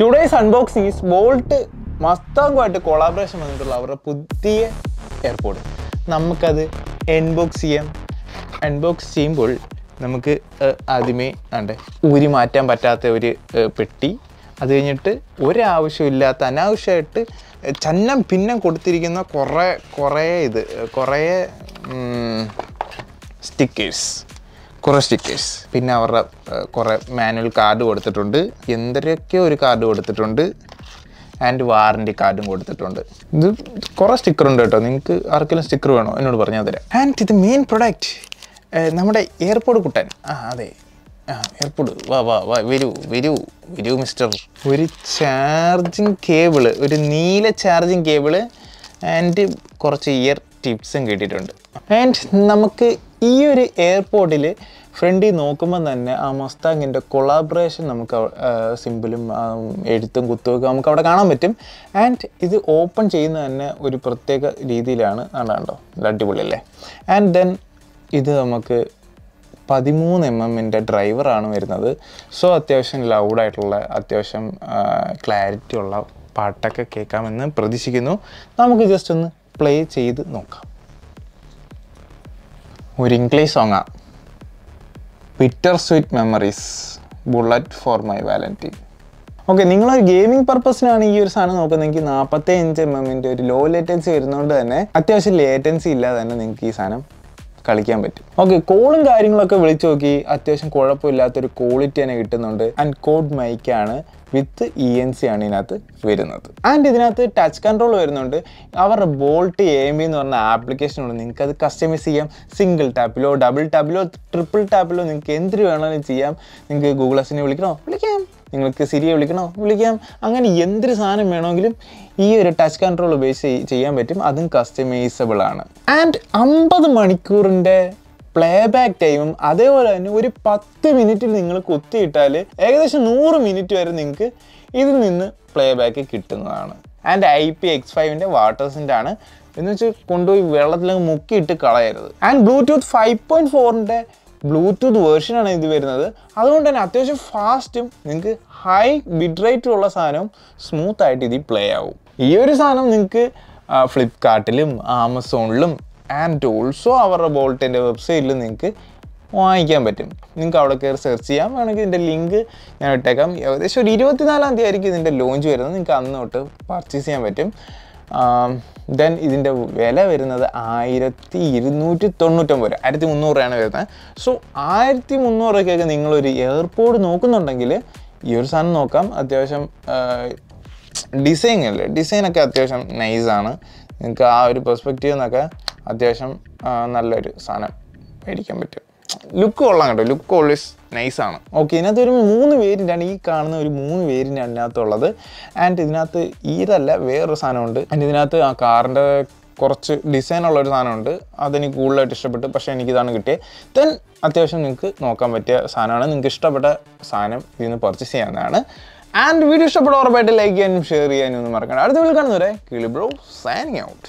today's unboxing is Boult മസ്താങ്കുമായിട്ട് collaboration വന്നിട്ടുള്ള അവരുടെ പുതിയ എയർപോർട്ട് നമുക്കത് എൻബോക്സ് ചെയ്യാം അൺബോക്സ് ചെയ്യുമ്പോൾ നമുക്ക് ആദ്യമേ ആണ്ട് ഊരി മാറ്റാൻ പറ്റാത്ത ഒരു പെട്ടി അത് കഴിഞ്ഞിട്ട് ഒരാവശ്യമില്ലാത്ത അനാവശ്യമായിട്ട് ചന്നം പിന്നം കൊടുത്തിരിക്കുന്ന കുറേ കുറേ ഇത് കുറേ സ്റ്റിക്കേഴ്സ് കുറേ സ്റ്റിക്കേഴ്സ് പിന്നെ അവരുടെ കുറേ മാനുവൽ കാർഡ് കൊടുത്തിട്ടുണ്ട് എന്തൊക്കെ ഒരു കാർഡ് കൊടുത്തിട്ടുണ്ട് ആൻഡ് വാറൻറ്റി കാർഡും കൊടുത്തിട്ടുണ്ട് ഇത് കുറേ സ്റ്റിക്കർ ഉണ്ട് കേട്ടോ നിങ്ങൾക്ക് ആർക്കെങ്കിലും സ്റ്റിക്കർ വേണോ എന്നോട് പറഞ്ഞാൽ തരാം ആൻഡ് ഇത് മെയിൻ പ്രൊഡക്റ്റ് നമ്മുടെ എയർപോർട്ട് കുട്ടൻ ആ അതെ ആ എയർപോർട്ട് വാ വാ വാ വരൂ വരൂ വരൂ മിസ്റ്റർ ഒരു ചാർജിങ് കേബിള് ഒരു നീല ചാർജിങ് കേബിള് ആൻഡ് കുറച്ച് ഇയർ ടിപ്സും കിട്ടിയിട്ടുണ്ട് ആൻഡ് നമുക്ക് ഈ ഒരു എയർപോർട്ടിൽ ഫ്രണ്ടിൽ നോക്കുമ്പോൾ തന്നെ ആ മസ്താങ്ങിൻ്റെ കൊളാബറേഷൻ നമുക്ക് സിമ്പിളും എഴുത്തും കുത്തുമൊക്കെ നമുക്ക് അവിടെ കാണാൻ പറ്റും ആൻഡ് ഇത് ഓപ്പൺ ചെയ്യുന്ന തന്നെ ഒരു പ്രത്യേക രീതിയിലാണ് അതാണ്ടോ അടിപൊളിയല്ലേ ആൻഡ് ദെൻ ഇത് നമുക്ക് പതിമൂന്ന് എം എമ്മിൻ്റെ ഡ്രൈവറാണ് വരുന്നത് സോ അത്യാവശ്യം ലൗഡായിട്ടുള്ള അത്യാവശ്യം ക്ലാരിറ്റി ഉള്ള പാട്ടൊക്കെ കേൾക്കാമെന്ന് പ്രതീക്ഷിക്കുന്നു നമുക്ക് ജസ്റ്റ് ഒന്ന് പ്ലേ ചെയ്ത് നോക്കാം ഒരു ഇംഗ്ലീഷ് സോങ്ങാണ് bitter sweet memories bullet for my valentine okay നിങ്ങളൊരു ഗെയിമിംഗ് പർപ്പസിനാണ് ഈ ഒരു സാധനം നോക്കുന്നതെങ്കിൽ നാൽപ്പത്തി അഞ്ച് എം എമ്മിൻ്റെ ഒരു ലോ ലേറ്റൻസി വരുന്നതുകൊണ്ട് തന്നെ അത്യാവശ്യം ലേറ്റൻസി ഇല്ലാതെ തന്നെ നിങ്ങൾക്ക് ഈ സാധനം കളിക്കാൻ പറ്റും ഓക്കെ കോളും കാര്യങ്ങളൊക്കെ വിളിച്ചു നോക്കി അത്യാവശ്യം കുഴപ്പമില്ലാത്തൊരു ക്വാളിറ്റി തന്നെ കിട്ടുന്നുണ്ട് ആൻഡ് കോഡ് മൈക്കാണ് വിത്ത് ഇ എൻ സി ആണ് ഇതിനകത്ത് വരുന്നത് ആൻഡ് ഇതിനകത്ത് ടച്ച് കൺട്രോൾ വരുന്നുണ്ട് അവരുടെ ബോൾട്ട് എ എം ബി എന്ന് പറഞ്ഞ ആപ്ലിക്കേഷൻ ഉണ്ട് നിങ്ങൾക്ക് അത് കസ്റ്റമൈസ് ചെയ്യാം സിംഗിൾ ടാപ്പിലോ ഡബിൾ ടാപ്പിലോ ട്രിപ്പിൾ ടാപ്പിലോ നിങ്ങൾക്ക് എന്തിനു വേണമെങ്കിലും ചെയ്യാം നിങ്ങൾക്ക് ഗൂഗിൾ അസിനെ വിളിക്കണോ വിളിക്കാം നിങ്ങൾക്ക് സിരിയെ വിളിക്കണോ വിളിക്കാം അങ്ങനെ എന്തൊരു സാധനം വേണമെങ്കിലും ഈ ഒരു ടച്ച് കൺട്രോൾ ഉപയോഗിച്ച് ചെയ്യാൻ പറ്റും അതും കസ്റ്റമൈസബിൾ ആണ് ആൻഡ് അമ്പത് മണിക്കൂറിൻ്റെ പ്ലേ ബാക്ക് ടൈമും അതേപോലെ തന്നെ ഒരു പത്ത് മിനിറ്റിൽ നിങ്ങൾ കുത്തിയിട്ടാൽ ഏകദേശം നൂറ് മിനിറ്റ് വരെ നിങ്ങൾക്ക് ഇതിൽ നിന്ന് പ്ലേ ബാക്ക് കിട്ടുന്നതാണ് ആൻഡ് ഐ പി എക്സ് ഫൈവിൻ്റെ വാട്ടേഴ്സിൻ്റെ ആണ് എന്ന് വെച്ചാൽ കൊണ്ടുപോയി വെള്ളത്തിൽ മുക്കിയിട്ട് കളയരുത് ആൻഡ് ബ്ലൂടൂത്ത് ഫൈവ് പോയിൻറ്റ് ഫോറിൻ്റെ ബ്ലൂടൂത്ത് വേർഷനാണ് ഇത് വരുന്നത് അതുകൊണ്ട് തന്നെ അത്യാവശ്യം ഫാസ്റ്റും നിങ്ങൾക്ക് ഹൈ ബിറ്റ് റേറ്റും ഉള്ള സാധനവും ആയിട്ട് ഇതിൽ പ്ലേ ആവും ഈ ഒരു സാധനം നിങ്ങൾക്ക് ഫ്ലിപ്കാർട്ടിലും ആമസോണിലും ആൻഡ് ഓൾസോ അവരുടെ ബോൾട്ടിൻ്റെ വെബ്സൈറ്റിലും നിങ്ങൾക്ക് വാങ്ങിക്കാൻ പറ്റും നിങ്ങൾക്ക് അവിടെ കയറി സെർച്ച് ചെയ്യാം വേണമെങ്കിൽ ഇതിൻ്റെ ലിങ്ക് ഞാൻ ഇട്ടേക്കാം ഏകദേശം ഒരു ഇരുപത്തിനാലാം തീയതി ആയിരിക്കും ഇതിൻ്റെ ലോഞ്ച് വരുന്നത് നിങ്ങൾക്ക് അന്ന് പർച്ചേസ് ചെയ്യാൻ പറ്റും ദെൻ ഇതിൻ്റെ വില വരുന്നത് ആയിരത്തി ഇരുന്നൂറ്റി തൊണ്ണൂറ്റൊമ്പത് രൂപ ആയിരത്തി മുന്നൂറ് രൂപയാണ് വരുന്നത് സോ ആയിരത്തി മുന്നൂറ് രൂപയ്ക്കൊക്കെ നിങ്ങളൊരു എയർപോർട്ട് നോക്കുന്നുണ്ടെങ്കിൽ ഈ ഒരു സാധനം നോക്കാം അത്യാവശ്യം ഡിസൈൻ അല്ലേ ഡിസൈനൊക്കെ അത്യാവശ്യം നൈസാണ് നിങ്ങൾക്ക് ആ ഒരു പെർസ്പെക്റ്റീവ് എന്നൊക്കെ അത്യാവശ്യം നല്ലൊരു സാധനം മേടിക്കാൻ പറ്റും ലുക്ക് കൊള്ളാം കേട്ടോ ലുക്ക് ഓൾവേസ് നൈസാണ് ഓക്കെ ഇതിനകത്ത് ഒരു മൂന്ന് വേരിൻ്റാണ് ഈ കാണുന്ന ഒരു മൂന്ന് വേരിൻ്റാണ് ഇതിനകത്തുള്ളത് ആൻഡ് ഇതിനകത്ത് ഇതല്ല വേറൊരു സാധനമുണ്ട് ആൻഡ് ഇതിനകത്ത് ആ കാറിൻ്റെ കുറച്ച് ഡിസൈനുള്ള ഒരു സാധനമുണ്ട് അതെനിക്ക് കൂടുതലായിട്ട് ഇഷ്ടപ്പെട്ടു പക്ഷേ എനിക്കിതാണ് കിട്ടിയത് ദെൻ അത്യാവശ്യം നിങ്ങൾക്ക് നോക്കാൻ പറ്റിയ സാധനമാണ് നിങ്ങൾക്ക് ഇഷ്ടപ്പെട്ട സാധനം ഇതിൽ നിന്ന് പർച്ചേസ് ചെയ്യാവുന്നതാണ് ആൻഡ് വീഡിയോ ഇഷ്ടപ്പെട്ട ഉറപ്പായിട്ട് ലൈക്ക് ചെയ്യാനും ഷെയർ ചെയ്യാനും ഒന്നും മറക്കണ്ട അടുത്ത വീട്ടിൽ കാണുന്നവരെ കിളിബ്രോ സാനിങ് ഔട്ട്